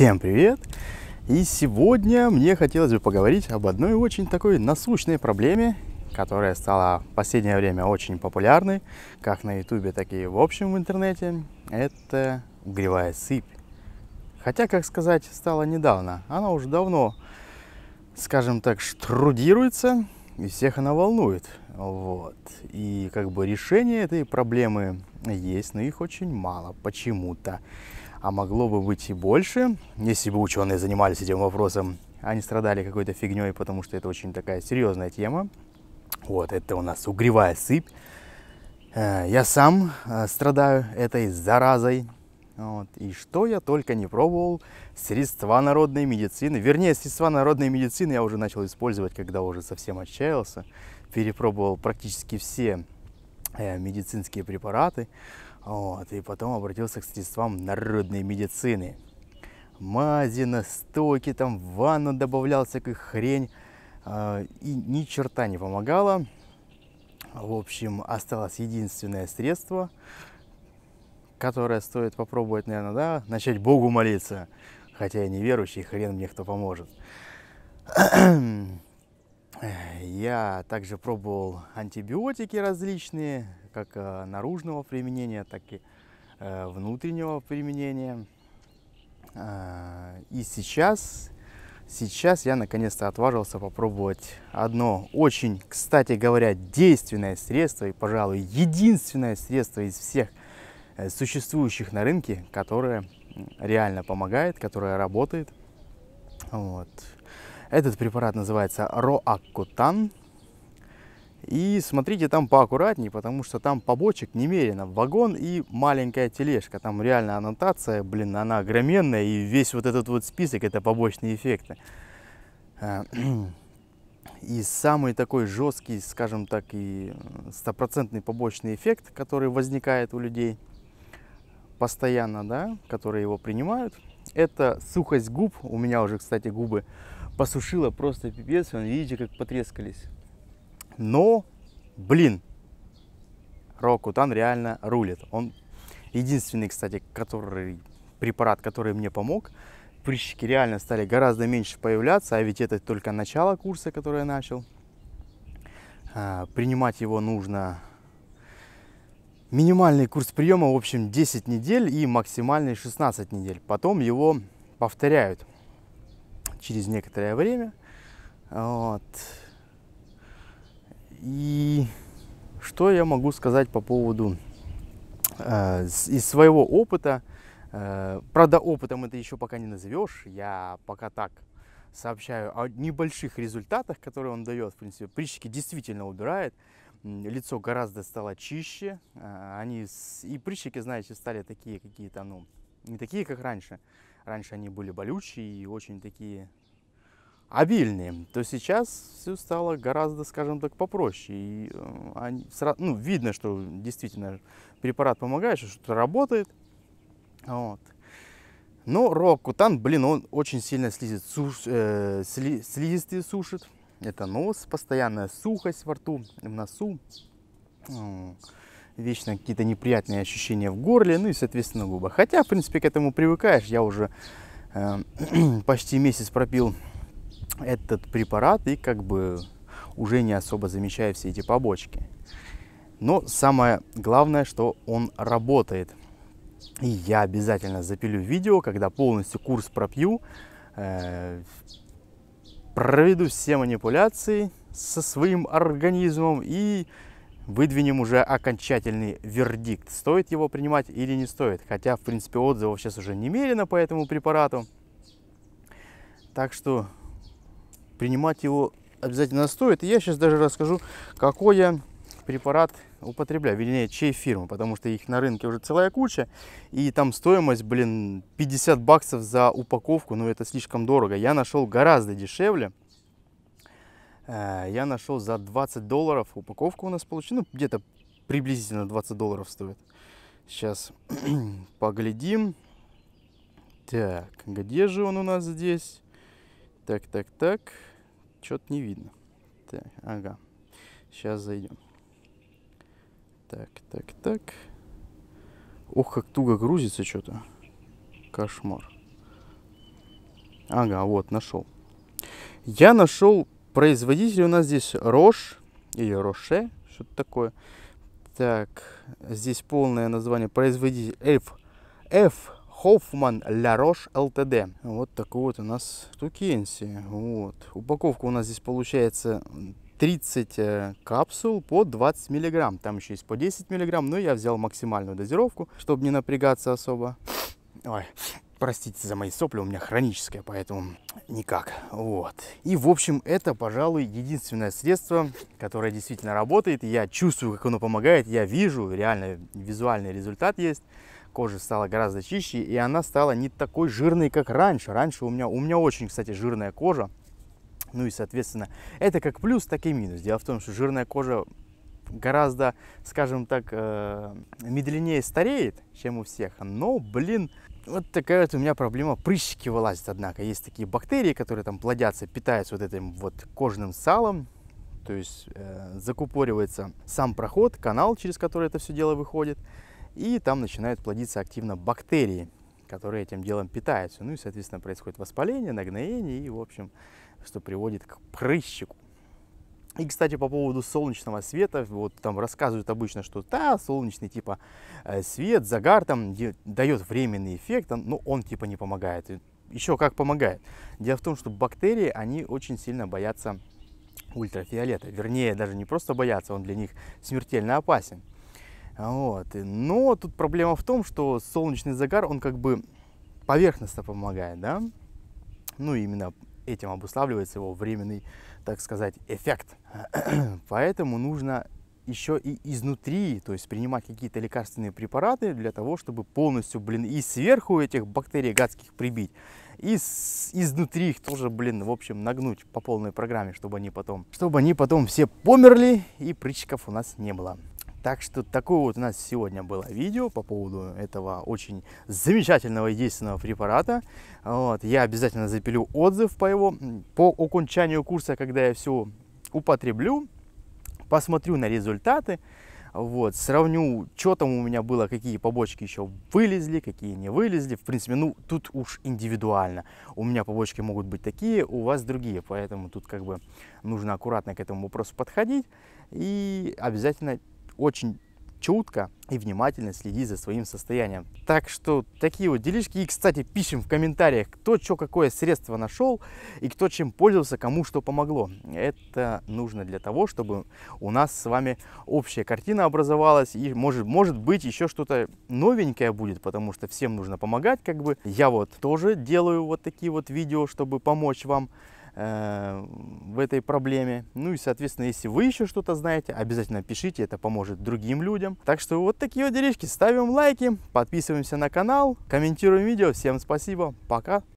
Всем привет! И сегодня мне хотелось бы поговорить об одной очень такой насущной проблеме, которая стала в последнее время очень популярной, как на ютубе, так и в общем в интернете. Это угревая сыпь. Хотя, как сказать, стала недавно. Она уже давно, скажем так, штрудируется, и всех она волнует. Вот. И как бы решение этой проблемы есть, но их очень мало почему-то а могло бы быть и больше, если бы ученые занимались этим вопросом, а не страдали какой-то фигней, потому что это очень такая серьезная тема. Вот, это у нас угревая сыпь. Э, я сам э, страдаю этой заразой. Вот. И что я только не пробовал, средства народной медицины, вернее, средства народной медицины я уже начал использовать, когда уже совсем отчаялся, перепробовал практически все э, медицинские препараты, вот, и потом обратился к средствам народной медицины. Мази, настойки, там в ванну добавлял всякую хрень. А, и ни черта не помогало. В общем, осталось единственное средство, которое стоит попробовать, наверное, да, начать Богу молиться. Хотя я не верующий, хрен мне кто поможет. Я также пробовал антибиотики различные, как э, наружного применения, так и э, внутреннего применения. А, и сейчас, сейчас я наконец-то отважился попробовать одно очень, кстати говоря, действенное средство и, пожалуй, единственное средство из всех э, существующих на рынке, которое реально помогает, которое работает. Вот. Этот препарат называется Роаккутан. И смотрите там поаккуратнее, потому что там побочек немерено. Вагон и маленькая тележка. Там реально аннотация, блин, она огроменная. И весь вот этот вот список, это побочные эффекты. Э, и самый такой жесткий, скажем так, и стопроцентный побочный эффект, который возникает у людей постоянно, да, которые его принимают, это сухость губ. У меня уже, кстати, губы посушила просто пипец. Вон, видите, как потрескались. Но, блин, Рокутан реально рулит. Он единственный, кстати, который препарат, который мне помог. Прыщики реально стали гораздо меньше появляться, а ведь это только начало курса, который я начал. А, принимать его нужно минимальный курс приема, в общем, 10 недель и максимальный 16 недель. Потом его повторяют через некоторое время. Вот. И что я могу сказать по поводу э, из своего опыта? Э, правда, опытом это еще пока не назовешь. Я пока так сообщаю о небольших результатах, которые он дает. В принципе, прыщики действительно убирает. Лицо гораздо стало чище. Э, они с... И прыщики, знаете, стали такие какие-то, ну, не такие, как раньше. Раньше они были болючие и очень такие обильные, то сейчас все стало гораздо, скажем так, попроще. И э, они, ну, видно, что действительно препарат помогает, что что-то работает. Вот. Но рокутан, блин, он очень сильно слизит, суш, э, сли, слизистые сушит. Это нос, постоянная сухость во рту, в носу. Э, вечно какие-то неприятные ощущения в горле, ну и, соответственно, губа. Хотя, в принципе, к этому привыкаешь. Я уже э, почти месяц пропил этот препарат и как бы уже не особо замечая все эти побочки. Но самое главное, что он работает. И я обязательно запилю видео, когда полностью курс пропью, э, проведу все манипуляции со своим организмом и выдвинем уже окончательный вердикт, стоит его принимать или не стоит. Хотя, в принципе, отзывов сейчас уже немерено по этому препарату. Так что принимать его обязательно стоит. И я сейчас даже расскажу, какой я препарат употребляю, вернее, чей фирмы, потому что их на рынке уже целая куча, и там стоимость, блин, 50 баксов за упаковку, но ну, это слишком дорого. Я нашел гораздо дешевле, э, я нашел за 20 долларов упаковку у нас получена, ну, где-то приблизительно 20 долларов стоит. Сейчас поглядим. Так, где же он у нас здесь? Так, так, так. Что-то не видно. Так, ага. Сейчас зайдем. Так, так, так. Ох, как туго грузится что-то. Кошмар. Ага, вот, нашел. Я нашел производителя у нас здесь Рош или Роше, что-то такое. Так, здесь полное название производитель F, F Хоффман Ларош ЛТД. Вот такой вот у нас штукенси. Вот. Упаковка у нас здесь получается 30 э, капсул по 20 миллиграмм. Там еще есть по 10 миллиграмм, но я взял максимальную дозировку, чтобы не напрягаться особо. Ой, Простите за мои сопли, у меня хроническое, поэтому никак. Вот. И, в общем, это, пожалуй, единственное средство, которое действительно работает. Я чувствую, как оно помогает. Я вижу, реально визуальный результат есть. Кожа стала гораздо чище, и она стала не такой жирной, как раньше. Раньше у меня, у меня очень, кстати, жирная кожа. Ну и, соответственно, это как плюс, так и минус. Дело в том, что жирная кожа гораздо, скажем так, э, медленнее стареет, чем у всех. Но, блин, вот такая вот у меня проблема. Прыщики вылазят, однако. Есть такие бактерии, которые там плодятся, питаются вот этим вот кожным салом. То есть э, закупоривается сам проход, канал, через который это все дело выходит. И там начинают плодиться активно бактерии, которые этим делом питаются. Ну и, соответственно, происходит воспаление, нагноение и, в общем, что приводит к прыщику. И, кстати, по поводу солнечного света, вот там рассказывают обычно, что да, солнечный типа э, свет, загар там дает временный эффект, но он типа не помогает. Еще как помогает. Дело в том, что бактерии, они очень сильно боятся ультрафиолета. Вернее, даже не просто боятся, он для них смертельно опасен. Вот. Но тут проблема в том, что солнечный загар, он как бы поверхностно помогает, да? Ну, именно этим обуславливается его временный, так сказать, эффект. Поэтому нужно еще и изнутри, то есть принимать какие-то лекарственные препараты для того, чтобы полностью, блин, и сверху этих бактерий гадских прибить, и с, изнутри их тоже, блин, в общем, нагнуть по полной программе, чтобы они потом, чтобы они потом все померли и прыщиков у нас не было. Так что такое вот у нас сегодня было видео по поводу этого очень замечательного единственного препарата. Вот. Я обязательно запилю отзыв по его по окончанию курса, когда я все употреблю, посмотрю на результаты. Вот, сравню, что там у меня было, какие побочки еще вылезли, какие не вылезли. В принципе, ну, тут уж индивидуально. У меня побочки могут быть такие, у вас другие. Поэтому тут как бы нужно аккуратно к этому вопросу подходить. И обязательно очень чутко и внимательно следить за своим состоянием. Так что такие вот делишки. И, кстати, пишем в комментариях, кто что какое средство нашел и кто чем пользовался, кому что помогло. Это нужно для того, чтобы у нас с вами общая картина образовалась и, может, может быть, еще что-то новенькое будет, потому что всем нужно помогать, как бы. Я вот тоже делаю вот такие вот видео, чтобы помочь вам Э, в этой проблеме. Ну и, соответственно, если вы еще что-то знаете, обязательно пишите, это поможет другим людям. Так что вот такие вот делишки. Ставим лайки, подписываемся на канал, комментируем видео. Всем спасибо, пока!